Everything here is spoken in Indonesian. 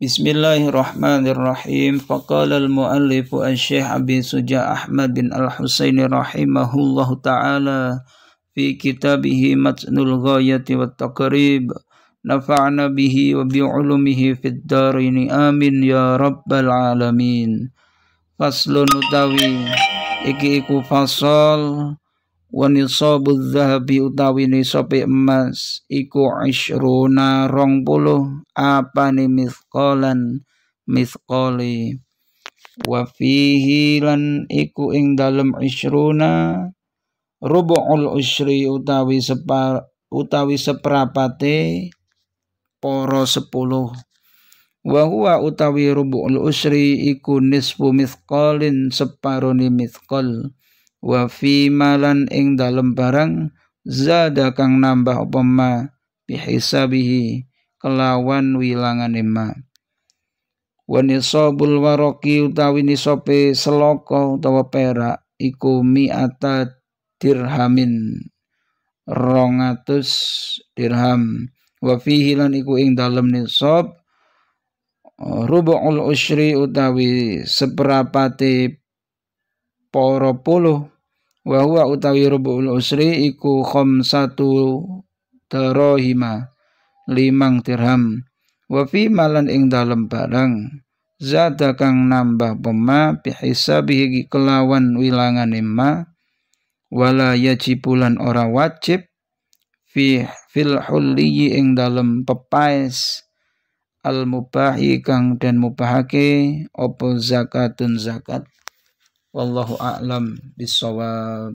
بسم الله الرحمن الرحيم فقال المؤلف الشيخ أبي سجا أحمد بن الحسين رحمه الله تعالى في كتابه متن الغاية والتقريب نفعنا به وبعلومه في الدارين آمين يا رب العالمين فصل نتاوي إكي إكو فصل wa nisabu dzahabi utawi nisabe emas iku isruna rong puluh apa ni mithqalan mithqali wa lan iku ing dalem rubu rubu'ul usri utawi sepa utawi seprapate poro sepuluh wahua utawi utawi rubu'ul usri iku nisfu mithqalin separone mithqal wa fi malan ing dalem barang zada kang nambah apa ma bihisabihi kelawan wilangan ma wa nisabul waraqi utawi nisope seloko utawa perak iku mi'ata dirhamin rongatus dirham wa fihi lan iku ing dalem nisab rubu'ul usri utawi seperapate poro puluh wahua utawi rubul usri iku satu terohima limang dirham wafi malan ing dalem barang zada kang nambah pema bihigi kelawan wilangan imma wala yajibulan ora wajib fi fil hulli ing dalem pepais al mubahi kang dan mubahake opo zakatun zakat Wallahu a'lam bissawab.